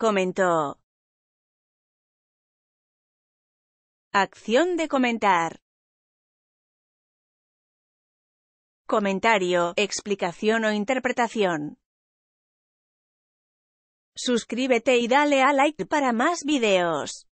comentó. Acción de comentar. Comentario, explicación o interpretación. Suscríbete y dale a like para más videos.